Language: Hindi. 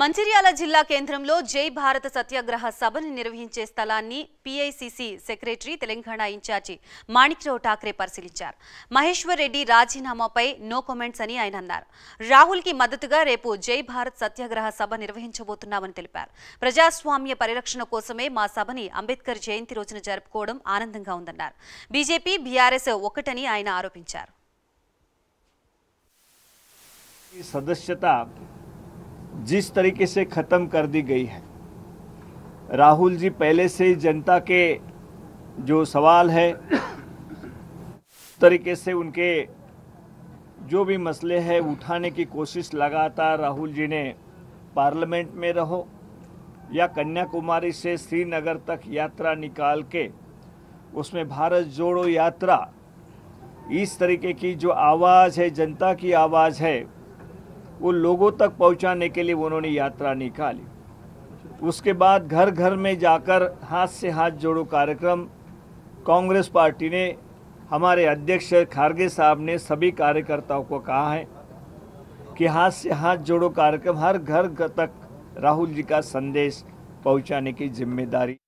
మంచిర్యాల జిల్లా కేంద్రంలో జై భారత సత్యాగ్రహ సభను నిర్వహించే స్థలాన్ని PICC secretary Telangana incharge Manikrao Thakre పరిశీలించారు మహేశ్వర్ రెడ్డి రాజీనామాపై నో కామెంట్స్ అని ఆయన అన్నారు రాహుల్ కి మద్దతుగా రేపు జై భారత్ సత్యాగ్రహ సభ నిర్వహించబోతున్నామని తెలిపారు ప్రజాస్వామ్య పరిరక్షణ కోసమే మా సభని అంబేద్కర్ జయంతి రోజున జరుపుకోవడం ఆనందంగా ఉందన్నారు బీజేపీ బీఆర్ఎస్ ఒకటని ఆయన ఆరోపించారు जिस तरीके से ख़त्म कर दी गई है राहुल जी पहले से ही जनता के जो सवाल है तरीके से उनके जो भी मसले हैं उठाने की कोशिश लगातार राहुल जी ने पार्लियामेंट में रहो या कन्याकुमारी से श्रीनगर तक यात्रा निकाल के उसमें भारत जोड़ो यात्रा इस तरीके की जो आवाज़ है जनता की आवाज़ है वो लोगों तक पहुंचाने के लिए उन्होंने यात्रा निकाली उसके बाद घर घर में जाकर हाथ से हाथ जोड़ो कार्यक्रम कांग्रेस पार्टी ने हमारे अध्यक्ष खारगे साहब ने सभी कार्यकर्ताओं को कहा है कि हाथ से हाथ जोड़ो कार्यक्रम हर घर तक राहुल जी का संदेश पहुंचाने की जिम्मेदारी